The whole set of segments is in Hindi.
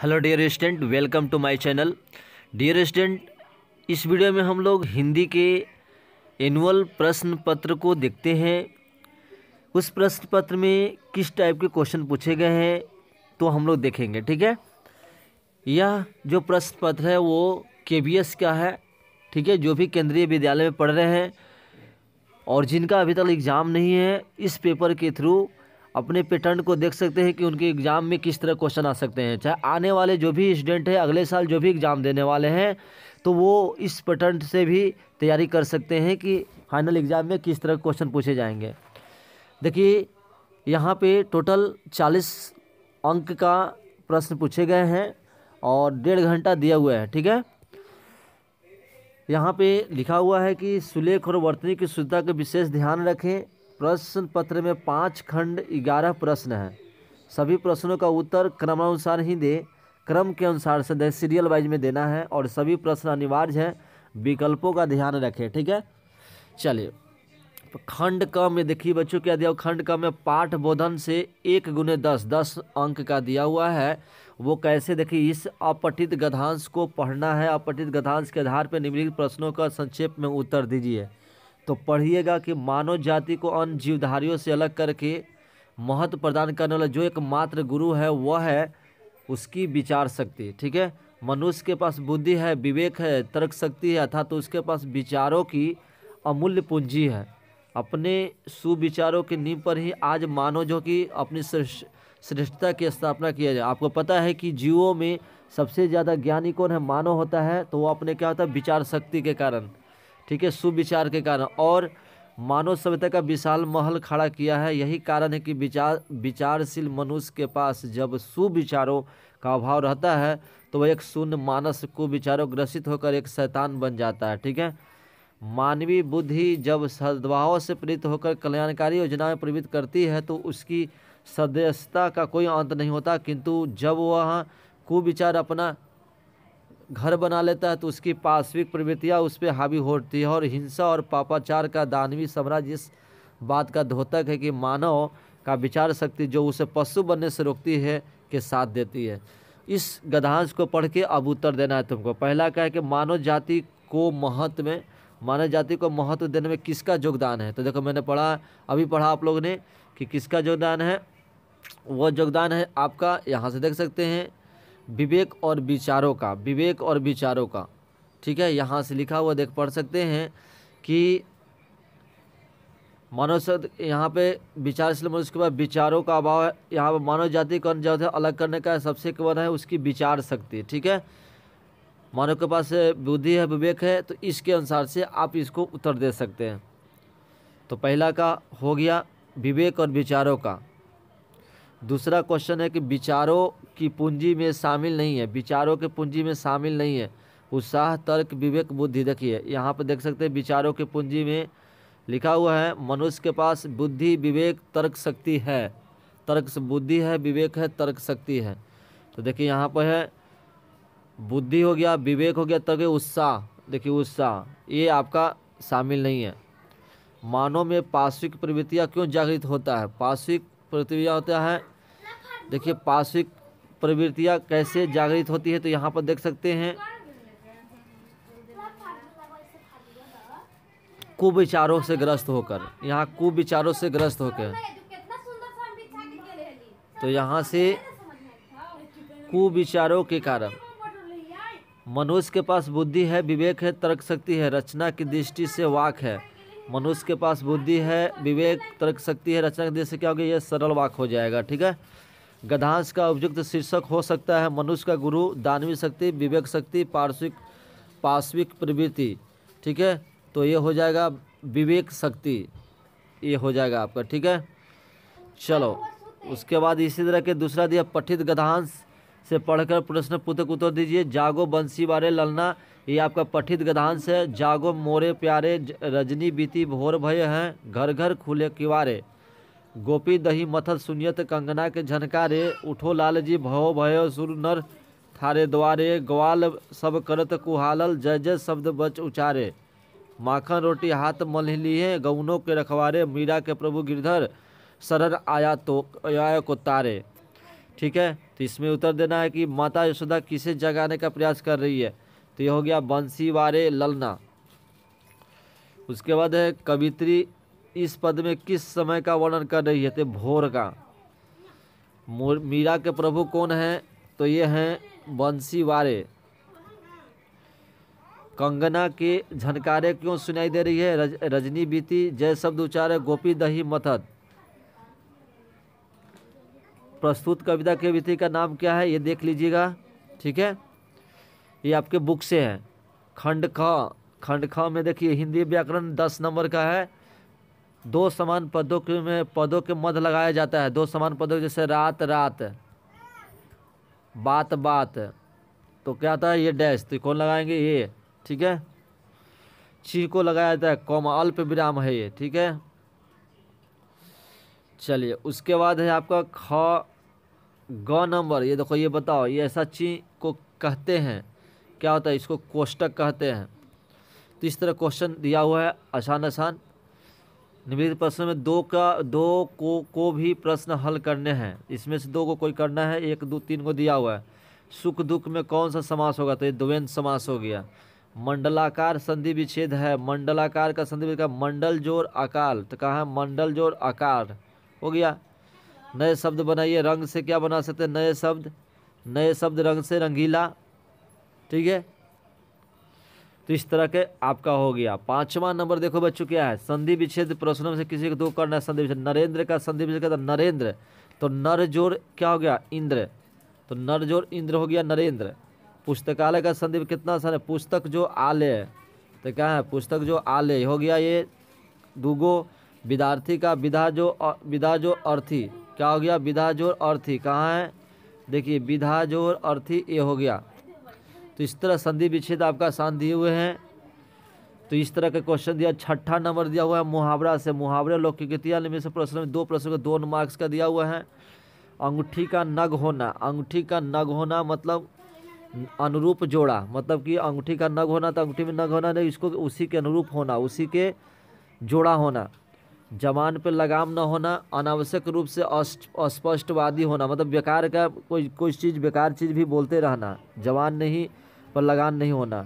hello dear student welcome to my channel dear student इस वीडियो में हम लोग हिंदी के एनुअल प्रश्न पत्र को देखते हैं उस प्रश्न पत्र में किस टाइप के क्वेश्चन पूछे गए हैं तो हम लोग देखेंगे ठीक है यह जो प्रश्न पत्र है वो के का है ठीक है जो भी केंद्रीय विद्यालय में पढ़ रहे हैं और जिनका अभी तक एग्ज़ाम नहीं है इस पेपर के थ्रू अपने पैटर्न को देख सकते हैं कि उनके एग्ज़ाम में किस तरह क्वेश्चन आ सकते हैं चाहे आने वाले जो भी स्टूडेंट हैं अगले साल जो भी एग्ज़ाम देने वाले हैं तो वो इस पैटर्न से भी तैयारी कर सकते हैं कि फाइनल एग्ज़ाम में किस तरह क्वेश्चन पूछे जाएंगे देखिए यहाँ पे टोटल चालीस अंक का प्रश्न पूछे गए हैं और डेढ़ घंटा दिया हुआ है ठीक है यहाँ पे लिखा हुआ है कि सुलेख और वर्तनी की शुद्धता का विशेष ध्यान रखें प्रश्न पत्र में पाँच खंड ग्यारह प्रश्न हैं सभी प्रश्नों का उत्तर क्रमानुसार ही दे क्रम के अनुसार से दे सीरियल वाइज में देना है और सभी प्रश्न अनिवार्य हैं विकल्पों का ध्यान रखें ठीक है चलिए खंड क में देखिए बच्चों क्या दिया खंड क में पाठ बोधन से एक गुने दस दस अंक का दिया हुआ है वो कैसे देखिए इस अपठित गधांश को पढ़ना है अपठित गधांश के आधार पर निम्नलिखित प्रश्नों का संक्षेप में उत्तर दीजिए तो पढ़िएगा कि मानव जाति को अन्य जीवधारियों से अलग करके महत्व प्रदान करने वाला जो एकमात्र गुरु है वह है उसकी विचार शक्ति ठीक है मनुष्य के पास बुद्धि है विवेक है तर्क शक्ति है अर्थात तो उसके पास विचारों की अमूल्य पूंजी है अपने सुविचारों के नींव पर ही आज मानव जो कि अपनी श्रेष्ठता की स्थापना किया जाए आपको पता है कि जीवों में सबसे ज़्यादा ज्ञानी कौन है मानव होता है तो वो अपने क्या होता है विचार शक्ति के कारण ठीक है सुविचार के कारण और मानव सभ्यता का विशाल महल खड़ा किया है यही कारण है कि विचार विचारशील मनुष्य के पास जब सुविचारों का अभाव रहता है तो वह एक शून्य मानस को विचारों ग्रसित होकर एक शैतान बन जाता है ठीक है मानवीय बुद्धि जब सद्भाव से प्रेरित होकर कल्याणकारी योजनाएं प्रेरित प्रवृत्त करती है तो उसकी सदस्यता का कोई अंत नहीं होता किंतु जब वह कुविचार अपना घर बना लेता है तो उसकी पार्श्विक प्रवृत्तियाँ उस पर हावी होती है और हिंसा और पापाचार का दानवी साम्राज्य इस बात का धोतक है कि मानव का विचार शक्ति जो उसे पशु बनने से रोकती है के साथ देती है इस गधांश को पढ़ के अब उत्तर देना है तुमको पहला क्या है कि मानव जाति को महत्व में मानव जाति को महत्व देने में किसका योगदान है तो देखो मैंने पढ़ा अभी पढ़ा आप लोगों ने कि किसका योगदान है वो योगदान है आपका यहाँ से देख सकते हैं विवेक और विचारों का विवेक और विचारों का ठीक है यहाँ से लिखा हुआ देख पढ़ सकते हैं कि मानव शब्द यहाँ पे विचार इसलिए मनुष्य के बाद विचारों का अभाव है यहाँ पर मानव जाति जो है अलग करने का सबसे केवल है उसकी विचार शक्ति ठीक है मानव के पास बुद्धि है विवेक है तो इसके अनुसार से आप इसको उत्तर दे सकते हैं तो पहला का हो गया विवेक और विचारों का दूसरा क्वेश्चन है कि विचारों की पूंजी में शामिल नहीं है विचारों के पूंजी में शामिल नहीं है उत्साह तर्क विवेक बुद्धि देखिए यहाँ पर देख सकते हैं विचारों के पूंजी में लिखा हुआ है मनुष्य के पास बुद्धि विवेक तर्क शक्ति है तर्क बुद्धि है विवेक है तर्क शक्ति है तो देखिए यहाँ पर है बुद्धि हो गया विवेक हो गया तर्क उत्साह देखिए उत्साह ये आपका शामिल नहीं है मानव में पार्श्विक प्रवृत्तियाँ क्यों जागृत होता है पार्श्विक प्रतिक्रिया होता है देखिए पार्श्विक प्रवृत्तियाँ कैसे जागृत होती है तो यहाँ पर देख सकते हैं कुविचारों से ग्रस्त होकर यहाँ कुविचारों से ग्रस्त होकर तो यहाँ से कुविचारों के कारण मनुष्य के पास बुद्धि है विवेक है तर्क शक्ति है रचना की दृष्टि से वाक है मनुष्य के पास बुद्धि है विवेक तर्क शक्ति है रचना की दृष्टि से क्या होगी ये सरल वाक हो जाएगा ठीक है गधांश का उपयुक्त शीर्षक हो सकता है मनुष्य का गुरु दानवी शक्ति विवेक शक्ति पार्श्विक पार्श्विक प्रवृत्ति ठीक है तो ये हो जाएगा विवेक शक्ति ये हो जाएगा आपका ठीक है चलो उसके बाद इसी तरह के दूसरा दिया पठित गधांश से पढ़कर प्रश्न पुत्र उत्तर दीजिए जागो बंसी बारे ललना ये आपका पठित गधांश है जागो मोरे प्यारे रजनी बीती भोर भय हैं घर घर खुले किवारे गोपी दही मथल सुनियत कंगना के झनकारे उठो लाल जी भयो भयो सुर नर थारे द्वारे ग्वाल सब करत कुहालल जय जय शब्द बच उचारे माखन रोटी हाथ है गौनों के रखवारे मीरा के प्रभु गिरधर शरण आया तो आय को तारे ठीक है तो इसमें उत्तर देना है कि माता यशोदा किसे जगाने का प्रयास कर रही है तो ये हो गया बंसी वारे ललना उसके बाद है कवित्री इस पद में किस समय का वर्णन कर रही है तो भोर का मीरा के प्रभु कौन है तो ये हैं बंसी वारे कंगना के झनकारे क्यों सुनाई दे रही है रज, रजनी बीती जय शब्द उच्चारे गोपी दही मथद प्रस्तुत कविता के विधि का नाम क्या है ये देख लीजिएगा ठीक है ये आपके बुक से है खंड ख खंड ख में देखिए हिंदी व्याकरण दस नंबर का है दो समान पदों के में पदों के मध्य लगाया जाता है दो समान पदों जैसे रात रात बात बात तो क्या आता है ये डैश तो कौन लगाएंगे ये ठीक है छी को लगाया जाता है कौम अल्प विराम है ये ठीक है चलिए उसके बाद है आपका ख ग नंबर ये देखो ये बताओ ये ऐसा ची को कहते हैं क्या होता है इसको कोष्टक कहते हैं तो इस तरह क्वेश्चन दिया हुआ है आसान आसान निम्नलिखित प्रश्न में दो का दो को को भी प्रश्न हल करने हैं इसमें से दो को कोई करना है एक दो तीन को दिया हुआ है सुख दुख में कौन सा समास होगा तो ये द्वेंद समास हो गया मंडलाकार संधि विच्छेद है मंडलाकार का संधि का मंडल जोर अकाल तो कहा है मंडल जोर आकार हो गया नए शब्द बनाइए रंग से क्या बना सकते हैं नए शब्द नए शब्द रंग से रंगीला ठीक है तो इस तरह के आपका हो गया पांचवा नंबर देखो बच्चों क्या है संधि विच्छेद प्रश्नों से किसी को दो करना है संधि विच्छेद नरेंद्र का संधि विच्छेद कहता नरेंद्र तो नर जोर क्या हो गया इंद्र तो नर जोर इंद्र हो गया नरेंद्र पुस्तकालय का संधि कितना है पुस्तक जो आलय तो क्या है पुस्तक जो आलय हो गया ये दूगो विद्यार्थी का विधा जो विधा जो अर्थी क्या हो गया विधा जोर अर्थी कहाँ है देखिए विधा जोर अर्थी ये हो गया तो इस तरह संधि विच्छेद आपका आसान दिए हुए हैं तो इस तरह का क्वेश्चन दिया छठा नंबर दिया हुआ है मुहावरा से मुहावरे लौकिकतिया में से प्रश्न में दो प्रश्न का दो मार्क्स का दिया हुआ है अंगूठी का नग होना अंगूठी का नग होना मतलब अनुरूप जोड़ा मतलब कि अंगूठी का नग होना तो अंगूठी में नग होना नहीं इसको उसी के अनुरूप होना उसी के जोड़ा होना जवान पर लगाम न होना अनावश्यक रूप से अस्पष्टवादी होना मतलब बेकार का कोई कोई चीज़ बेकार चीज़ भी बोलते रहना जवान नहीं पर लगान नहीं होना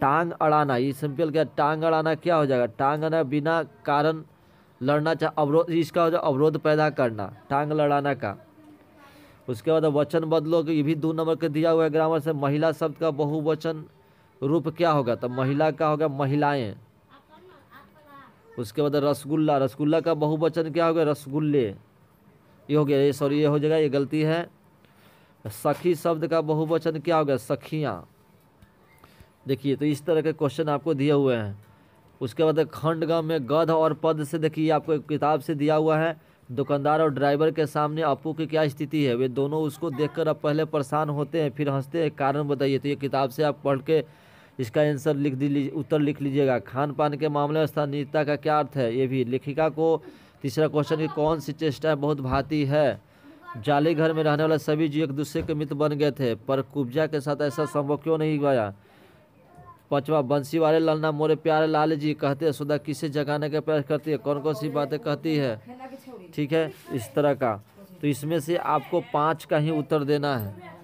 टांग अड़ाना ये सिंपल क्या टांग अड़ाना क्या हो जाएगा टांग अड़ाना बिना कारण लड़ना चाहे अवरोध इसका हो जाए अवरोध पैदा करना टांग लड़ाना का उसके बाद वचन बदलो कि ये भी दो नंबर के दिया हुआ है ग्रामर से महिला शब्द का बहुवचन रूप क्या होगा तो महिला का होगा महिलाएं उसके बाद रसगुल्ला रसगुल्ला का बहुवचन क्या होगा रसगुल्ले ये हो गया ये सॉरी ये हो जाएगा ये गलती है सखी शब्द का बहुवचन क्या होगा सखियाँ देखिए तो इस तरह के क्वेश्चन आपको दिए हुए हैं उसके बाद गांव में गध और पद से देखिए आपको एक किताब से दिया हुआ है दुकानदार और ड्राइवर के सामने अपू की क्या स्थिति है वे दोनों उसको देखकर अब पहले परेशान होते हैं फिर हंसते हैं कारण बताइए तो ये किताब से आप पढ़ के इसका आंसर लिख दीजिए उत्तर लिख लीजिएगा खान पान के मामले में स्थानीयता का क्या अर्थ है ये भी लेखिका को तीसरा क्वेश्चन की कौन सी चेष्टाएँ बहुत भाती है जाली घर में रहने वाले सभी जी एक दूसरे के मित्र बन गए थे पर कुब्जा के साथ ऐसा संभव क्यों नहीं गया पांचवा बंसी वाले ललना मोरे प्यारे लाल जी कहते हैं सुधा किसे जगाने का प्रयास करती है कौन कौन सी बातें कहती है ठीक है इस तरह का तो इसमें से आपको पाँच का ही उत्तर देना है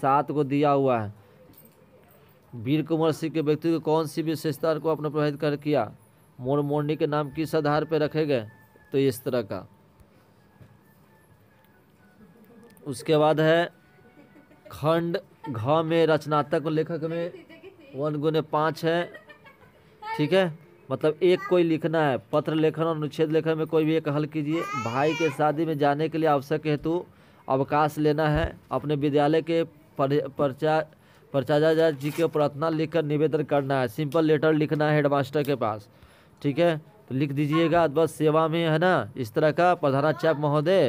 सात को दिया हुआ है वीर कुंवर सिंह के व्यक्ति को कौन सी विशेषता को अपने प्रभावित कर किया मोर मोरनी के नाम किस आधार पर रखे गए तो इस तरह का उसके बाद है खंड घ में रचनात्मक लेखक में वन गुने पाँच है ठीक है मतलब एक कोई लिखना है पत्र लेखन और अनुच्छेद लेखन में कोई भी एक हल कीजिए भाई के शादी में जाने के लिए आवश्यक हेतु अवकाश लेना है अपने विद्यालय के प्रचार प्रचार जी के प्रार्थना लिखकर निवेदन करना है सिंपल लेटर लिखना है हेडमास्टर के पास ठीक है तो लिख दीजिएगा बस सेवा में है ना इस तरह का प्रधानाचार्य महोदय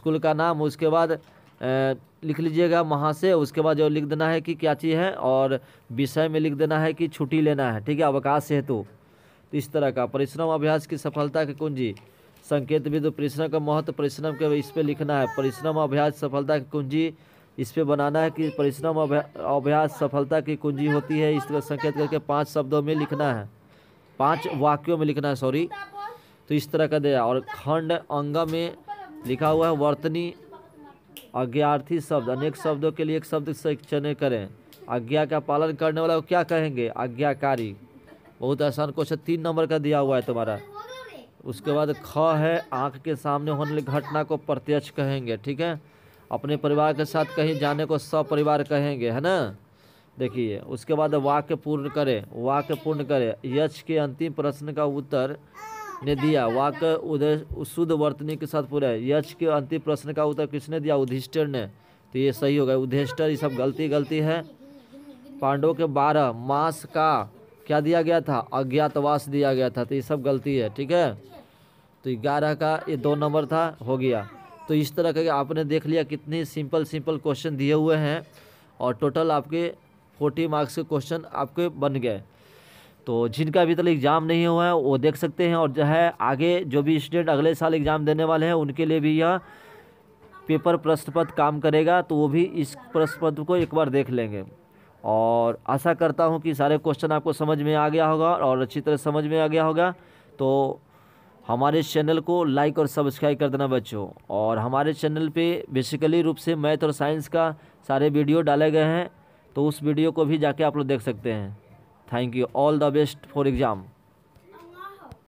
स्कूल का नाम उसके बाद लिख लीजिएगा वहाँ से उसके बाद जो लिख देना है कि क्या चीज़ है और विषय में लिख देना है कि छुट्टी लेना है ठीक है अवकाश हेतु तो इस तरह का परिश्रम अभ्यास की सफलता की कुंजी संकेत भी तो परिश्रम का महत्व परिश्रम के इस पर लिखना है परिश्रम अभ्यास सफलता की कुंजी इस पर बनाना है कि परिश्रम अभ्यास सफलता की कुंजी होती है इस तरह संकेत करके पाँच शब्दों में लिखना है पाँच वाक्यों में लिखना है सॉरी तो इस तरह का दिया और खंड अंग में लिखा हुआ है वर्तनी अज्ञार्थी शब्द अनेक शब्दों के लिए एक शब्द से चने करें आज्ञा का पालन करने वाला को क्या कहेंगे आज्ञाकारी बहुत आसान क्वेश्चन तीन नंबर का दिया हुआ है तुम्हारा उसके बाद ख है आँख के सामने होने वाली घटना को प्रत्यक्ष कहेंगे ठीक है अपने परिवार के साथ कहीं जाने को सपरिवार कहेंगे है ना देखिए उसके बाद वाक्य पूर्ण करें वाक्य पूर्ण करें यक्ष के अंतिम प्रश्न का उत्तर ने दिया वाक्य उदय शुद्ध वर्तनी के साथ पूरा है यक्ष के अंतिम प्रश्न का उत्तर किसने दिया उधिष्ठर ने तो ये सही होगा उधिष्ठर ये सब गलती गलती है पांडव के बारह मास का क्या दिया गया था अज्ञातवास दिया गया था तो ये सब गलती है ठीक है तो ग्यारह का ये दो नंबर था हो गया तो इस तरह का आपने देख लिया कितने सिंपल सिंपल क्वेश्चन दिए हुए हैं और टोटल आपके फोर्टी मार्क्स के क्वेश्चन आपके बन गए तो जिनका अभी तक एग्ज़ाम नहीं हुआ है वो देख सकते हैं और जो है आगे जो भी स्टूडेंट अगले साल एग्ज़ाम देने वाले हैं उनके लिए भी यह पेपर प्रश्न पत्र काम करेगा तो वो भी इस प्रश्न पत्र को एक बार देख लेंगे और आशा करता हूँ कि सारे क्वेश्चन आपको समझ में आ गया होगा और अच्छी तरह समझ में आ गया होगा तो हमारे चैनल को लाइक और सब्सक्राइब कर देना बच्चों और हमारे चैनल पे बेसिकली रूप से मैथ और साइंस का सारे वीडियो डाले गए हैं तो उस वीडियो को भी जाके आप लोग देख सकते हैं thank you all the best for exam